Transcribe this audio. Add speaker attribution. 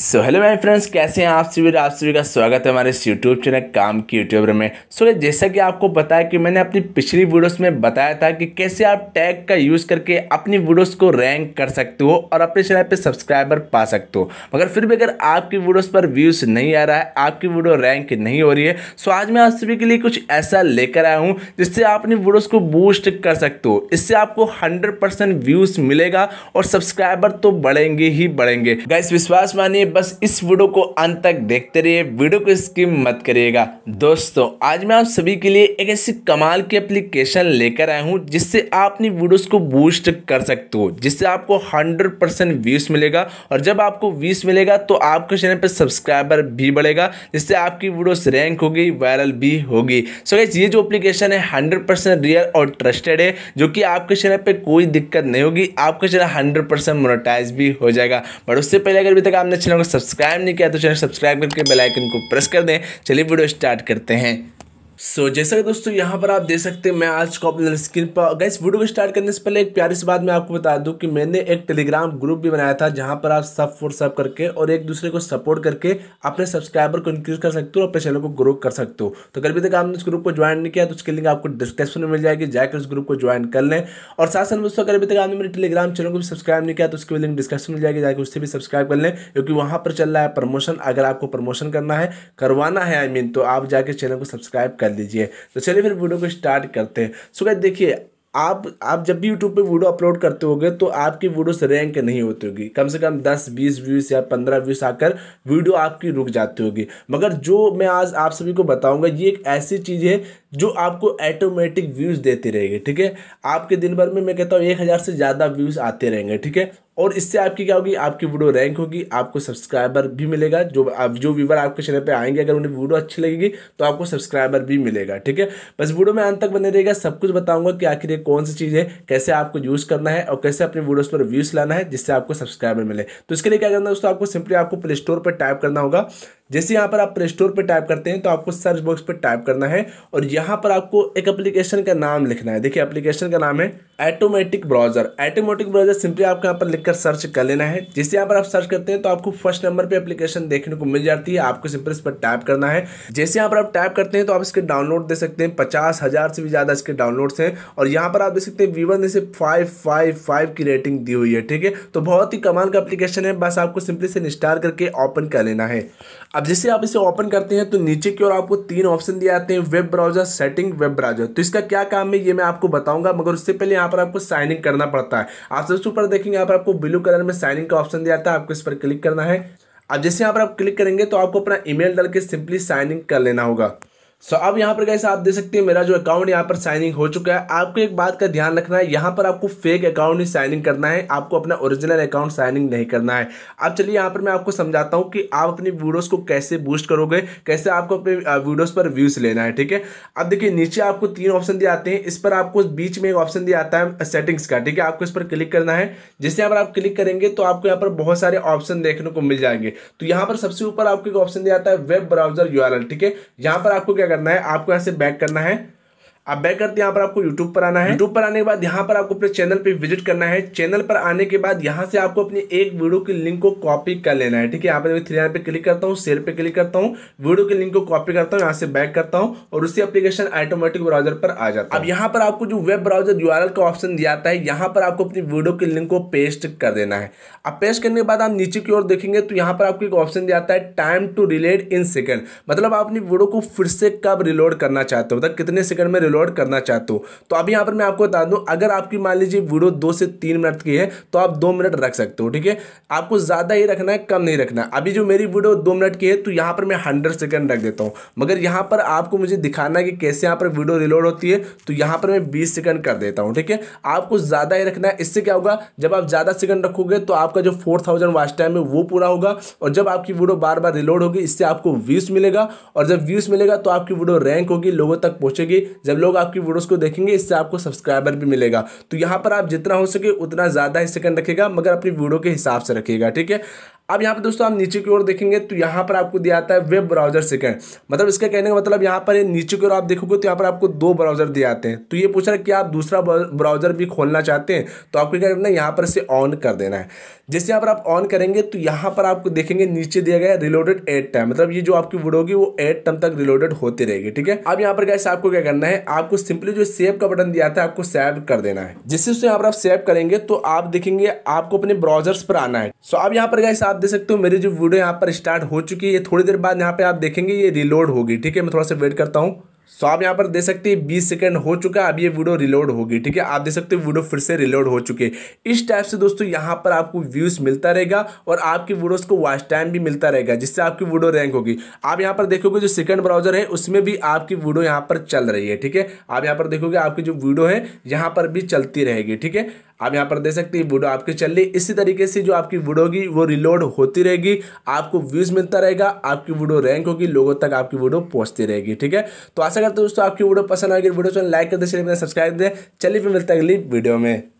Speaker 1: So hello my friends कैसे हैं आप सभी आप सभी का स्वागत है हमारे इस यूट्यूब चैनल काम की यूट्यूबर में सो so, जैसा कि आपको पता है कि मैंने अपनी पिछली वीडियोस में बताया था कि कैसे आप टैग का यूज़ करके अपनी वीडियोस को रैंक कर सकते हो और अपने चैनल पे सब्सक्राइबर पा सकते हो मगर फिर भी अगर आपकी वीडियोज़ पर व्यूज़ नहीं आ रहा है आपकी वीडियो रैंक नहीं हो रही है सो आज मैं आप सभी के लिए कुछ ऐसा लेकर आया हूँ जिससे आप अपनी वीडियोज़ को बूस्ट कर सकते हो इससे आपको हंड्रेड व्यूज़ मिलेगा और सब्सक्राइबर तो बढ़ेंगे ही बढ़ेंगे गैस विश्वास मानिए बस इस वीडियो को अंत तक देखते रहिए वीडियो को स्किप मत करिएगा दोस्तों आज मैं आप सभी के लिए एक ऐसी कमाल की एप्लीकेशन लेकर आया हूँ जिससे आप अपनी वीडियोस को बूस्ट कर सकते हो जिससे आपको 100 परसेंट व्यूज़ मिलेगा और जब आपको व्यूज़ मिलेगा तो आपके चैनल पर सब्सक्राइबर भी बढ़ेगा जिससे आपकी वीडियोज रैंक होगी वायरल भी होगी सो गैस ये जो अप्लीकेशन है हंड्रेड रियल और ट्रस्टेड है जो कि आपके चैनल पर कोई दिक्कत नहीं होगी आपका चैनल हंड्रेड परसेंट भी हो जाएगा बट उससे पहले अगर अभी तक आपने चैनल चैनल को सब्सक्राइब नहीं किया तो चैनल सब्सक्राइब करके बेलाइकन को प्रेस कर दें चलिए वीडियो स्टार्ट करते हैं सो so, जैसा कि दोस्तों यहाँ पर आप देख सकते हैं मैं आज अपने स्क्रीन पर गैस वीडियो को स्टार्ट करने से पहले एक प्यारी सी बात मैं आपको बता दूं कि मैंने एक टेलीग्राम ग्रुप भी बनाया था जहाँ पर आप सब फोर सब करके और एक दूसरे को सपोर्ट करके अपने सब्सक्राइबर को इंक्रीज कर सकते हो और अपने चैनल को ग्रो कर सकते हो तो अगर अभी तक आपने उस ग्रुप को ज्वाइन नहीं किया तो उसकी लिंक आपको डिस्क्रिप्शन में मिल जाएगी जाकर उस ग्रुप को ज्वाइन कर लें और साथ साथ दोस्तों अगर अभी तक आपने मेरे टेलीग्राम चैनल को भी सब्सक्राइब नहीं किया तो उसकी लिंक डिस्क्रिप्शन मिल जाएगी जाकर उससे भी सब्सक्राइब कर लें क्योंकि वहाँ पर चल रहा है प्रमोशन अगर आपको प्रमोशन करना है करवाना है आई मीन तो आप जाकर चैनल को सब्सक्राइब कर कर दीजिए तो चलिए फिर वीडियो को स्टार्ट करते हैं सो क्या देखिए आप आप जब भी YouTube पे वीडियो अपलोड करते होगे तो आपकी वीडियोस रैंक नहीं होती होगी कम से कम 10 20 व्यूज़ या 15 व्यूज़ आकर वीडियो आपकी रुक जाती होगी मगर जो मैं आज आप सभी को बताऊंगा ये एक ऐसी चीज़ है जो आपको ऑटोमेटिक व्यूज़ देती रहेगी ठीक है आपके दिन भर में मैं कहता हूँ एक हज़ार से ज़्यादा व्यूज़ आते रहेंगे ठीक है और इससे आपकी क्या होगी आपकी वीडियो रैंक होगी आपको सब्सक्राइबर भी मिलेगा जो आप जो व्यूवर आपके चैनल पे आएंगे अगर उन्हें वीडियो अच्छी लगेगी तो आपको सब्सक्राइबर भी मिलेगा ठीक है बस वीडियो में अंत तक बने रहेगा सब कुछ बताऊंगा कि आखिर ये कौन सी चीज़ है कैसे आपको यूज़ करना है और कैसे अपनी वीडियोज़ पर व्यूज़ लाना है जिससे आपको सब्सक्राइबर मिले तो इसके लिए क्या करना है दोस्तों आपको सिंपली आपको प्ले स्टोर पर टाइप करना होगा जैसे यहाँ पर आप प्ले स्टोर पर टाइप करते हैं तो आपको सर्च बॉक्स पर टाइप करना है और यहाँ पर आपको एक एप्लीकेशन का नाम लिखना है देखिए एप्लीकेशन का नाम है automatic browser automatic browser simply आपको यहाँ पर लिखकर सर्च कर लेना है जैसे यहाँ पर आप सर्च करते हैं तो आपको फर्स्ट नंबर पे एप्लीकेशन देखने को मिल जाती है आपको सिंपल इस पर टाइप करना है जैसे यहाँ पर आप टाइप करते हैं तो आप इसके डाउनलोड दे सकते हैं पचास हज़ार से भी ज़्यादा इसके डाउनलोड्स हैं और यहाँ पर आप देख सकते हैं वीवन इसे फाइव फाइव फाइव की रेटिंग दी हुई है ठीक है तो बहुत ही कमाल का एप्लीकेशन है बस आपको सिंपली से इंस्टॉल करके ओपन कर लेना है अब जैसे आप इसे ओपन करते हैं तो नीचे की ओर आपको तीन ऑप्शन दिए जाते हैं web browser setting web browser तो इसका क्या काम है ये मैं आपको बताऊंगा मगर उससे पहले यहाँ पर आपको साइन इन करना पड़ता है आप सबसे ऊपर देखेंगे यहाँ पर आपको ब्लू कलर में साइन इन का ऑप्शन दिया जाता है आपको इस पर क्लिक करना है अब जैसे यहाँ पर आप क्लिक करेंगे तो आपको अपना ईमेल डाल के सिंपली साइन इन कर लेना होगा सो so, अब यहाँ पर कैसे आप देख सकते हैं मेरा जो अकाउंट यहाँ पर साइनिंग हो चुका है आपको एक बात का ध्यान रखना है यहाँ पर आपको फेक अकाउंट ही साइनिंग करना है आपको अपना ओरिजिनल अकाउंट साइनिंग नहीं करना है अब चलिए यहाँ पर मैं आपको समझाता हूँ कि आप अपनी वीडियोस को कैसे बूस्ट करोगे कैसे आपको अपने वीडियोज पर व्यूज़ लेना है ठीक है अब देखिए नीचे आपको तीन ऑप्शन दिए आते हैं इस पर आपको बीच में एक ऑप्शन दिया आता है सेटिंग्स का ठीक है आपको इस पर क्लिक करना है जिससे यहाँ आप क्लिक करेंगे तो आपको यहाँ पर बहुत सारे ऑप्शन देखने को मिल जाएंगे तो यहाँ पर सबसे ऊपर आपको एक ऑप्शन दिया आता है वेब ब्राउजर यू ठीक है यहाँ पर आपको क्या करना है आपको यहाँ से बैक करना है आप बैक करते हैं यहाँ पर आपको यूट्यूब पर आना है यूट्यूब हम्म। पर आने के बाद यहाँ पर आपको अपने चैनल पे विजिट करना है चैनल पर आने के बाद यहाँ से आपको अपनी एक वीडियो की लिंक को कॉपी कर लेना है ठीक है यहाँ पर थ्री पे क्लिक करता हूँ शेयर पे क्लिक करता हूँ वीडियो की लिंक को कॉपी करता हूँ यहाँ से बैक करता हूँ और उसी अपलीकेशन ऑटोमेटिक ब्राउजर पर आ जाता है अब यहाँ पर आपको जो वेब ब्राउजर यू का ऑप्शन दिया जाता है यहाँ पर आपको अपनी वीडियो की लिंक को पेस्ट कर देना है अब पेस्ट करने के बाद आप नीचे की ओर देखेंगे तो यहाँ पर आपको एक ऑप्शन दिया जाता है time to reload in second मतलब आप अपनी वीडियो को फिर से कब रिलोड करना चाहते हो मतलब कितने सेकंड में रिलोड अपलोड करना चाहते हो तो अब यहाँ पर मैं आपको बता दूँ अगर आपकी मान लीजिए वीडियो दो से तीन मिनट की है तो आप दो मिनट रख सकते हो ठीक है आपको ज़्यादा ही रखना है कम नहीं रखना अभी जो मेरी वीडियो दो मिनट की है तो यहाँ पर मैं हंड्रेड सेकेंड रख देता हूँ मगर यहाँ पर आपको मुझे दिखाना है कि कैसे यहाँ पर वीडियो रिलोड होती है तो यहाँ पर मैं बीस सेकेंड कर देता हूँ ठीक है आपको ज़्यादा ही रखना है इससे क्या होगा जब आप ज़्यादा सेकंड रखोगे तो आपका जो फोर थाउजेंड टाइम है वो पूरा होगा और जब आपकी वीडियो बार बार रिलोड होगी इससे आपको व्यूज़ मिलेगा और जब व्यूज़ मिलेगा तो आपकी वीडियो रैंक होगी लोगों तक पहुँचेगी जब लोग आपकी वीडियोस को देखेंगे इससे आपको सब्सक्राइबर भी मिलेगा तो यहाँ पर आप जितना हो सके उतना ज़्यादा ही सेकंड रखेगा मगर अपनी वीडियो के हिसाब से रखिएगा ठीक है अब यहाँ पर दोस्तों आप नीचे की ओर देखेंगे तो यहाँ पर आपको दिया आता है वेब ब्राउजर सेकंड मतलब इसका कहने का मतलब यहाँ पर नीचे की ओर आप देखोगे तो यहाँ पर आपको दो ब्राउजर दिए आते हैं तो ये पूछ रहा है कि आप दूसरा ब्राउजर भी खोलना चाहते हैं तो आपको क्या करना है यहाँ पर इसे ऑन कर देना है जैसे यहाँ पर आप ऑन करेंगे तो यहाँ पर आपको देखेंगे नीचे दिया गया रिलोडेड एट टाइम मतलब ये जो आपकी वीडियो होगी वो एट टाइम तक रिलोडेड होती रहेगी ठीक है अब यहाँ पर कैसे आपको क्या करना है आपको सिंपली जो सेव का बटन दिया था आपको सेव कर देना है जिससे यहाँ पर आप सेव करेंगे तो आप देखेंगे आपको अपने ब्राउजर्स पर आना है सो अब यहाँ पर कैसे आप देख सकते हो मेरी जो वीडियो यहाँ पर स्टार्ट हो चुकी है थोड़ी देर बाद यहाँ पे आप देखेंगे ये रिलोड होगी ठीक है मैं थोड़ा सा वेट करता हूँ सो आप यहाँ पर देख सकते हैं 20 सेकंड हो चुका है अब ये वीडियो रिलोड होगी ठीक है आप देख सकते हो वीडियो फिर से रिलोड हो चुके इस टाइप से दोस्तों यहाँ पर आपको व्यूज़ मिलता रहेगा और आपकी वीडियोस को वॉच टाइम भी मिलता रहेगा जिससे आपकी वीडियो रैंक होगी आप यहाँ पर देखोगे जो सेकंड ब्राउजर है उसमें भी आपकी वीडियो यहाँ पर चल रही है ठीक है आप यहाँ पर देखोगे आपकी जो वीडियो है यहाँ पर भी चलती रहेगी ठीक है आप यहाँ पर दे सकते हैं वीडियो आपकी चल रही इसी तरीके से जो आपकी वीडियो होगी वो रिलोड होती रहेगी आपको व्यूज़ मिलता रहेगा आपकी वीडियो रैंक होगी लोगों तक आपकी वीडियो पहुंचती रहेगी ठीक है तो आशा करते दोस्तों आपकी वीडियो पसंद आएगी वीडियो को लाइक कर दे सब्सक्राइब दे चलिए फिर मिलता है अगली वीडियो में